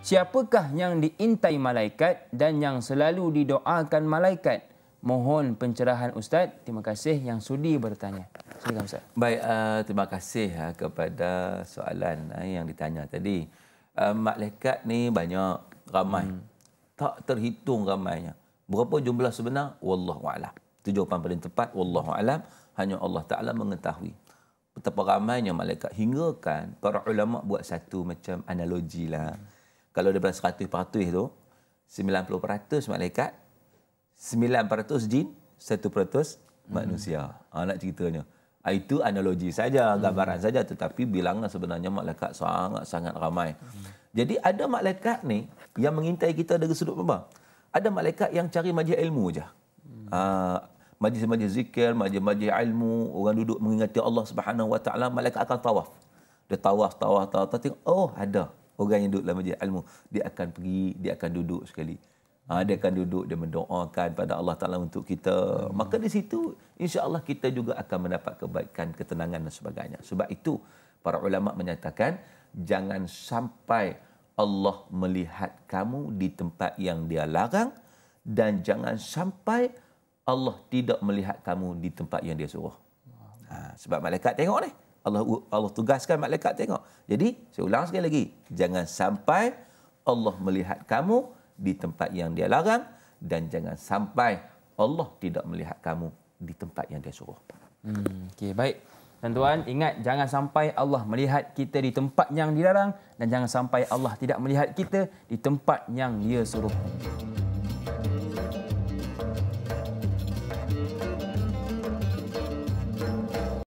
Siapakah yang diintai malaikat dan yang selalu didoakan malaikat? Mohon pencerahan Ustaz. Terima kasih yang sudi bertanya. Silakan Ustaz. Baik, uh, terima kasih uh, kepada soalan uh, yang ditanya tadi. Uh, malaikat ni banyak ramai. Hmm. Tak terhitung ramainya. Berapa jumlah sebenar? Wallahu a'lam. Itu jawapan paling tepat. Wallahu a'lam. Hanya Allah Taala mengetahui betapa ramainya malaikat. Hinggakan para ulama buat satu macam analogi lah. Hmm kalau dia beratus 100% tu 90% malaikat 9% jin 1% hmm. manusia hmm. ha, nak ceritanya ha, itu analogi saja hmm. gambaran hmm. saja tetapi bilangan sebenarnya malaikat sangat-sangat ramai hmm. jadi ada malaikat ni yang mengintai kita dari sudut apa ada malaikat yang cari majlis ilmu je hmm. Ha, majlis-majlis zikir majlis-majlis ilmu orang duduk mengingati Allah Subhanahu wa malaikat akan tawaf dia tawaf tawaf tawaf tawaf, tawaf, tawaf, tawaf, tawaf, tawaf, oh ada orang yang duduk dalam majlis ilmu dia akan pergi dia akan duduk sekali ha, dia akan duduk dia mendoakan pada Allah Taala untuk kita hmm. maka di situ insya-Allah kita juga akan mendapat kebaikan ketenangan dan sebagainya sebab itu para ulama menyatakan jangan sampai Allah melihat kamu di tempat yang dia larang dan jangan sampai Allah tidak melihat kamu di tempat yang dia suruh. Ha, sebab malaikat tengok ni. Allah Allah tugaskan malaikat tengok. Jadi saya ulang sekali lagi, jangan sampai Allah melihat kamu di tempat yang dia larang dan jangan sampai Allah tidak melihat kamu di tempat yang dia suruh. Hmm, okay, baik. Dan tuan, ingat jangan sampai Allah melihat kita di tempat yang dilarang dan jangan sampai Allah tidak melihat kita di tempat yang dia suruh.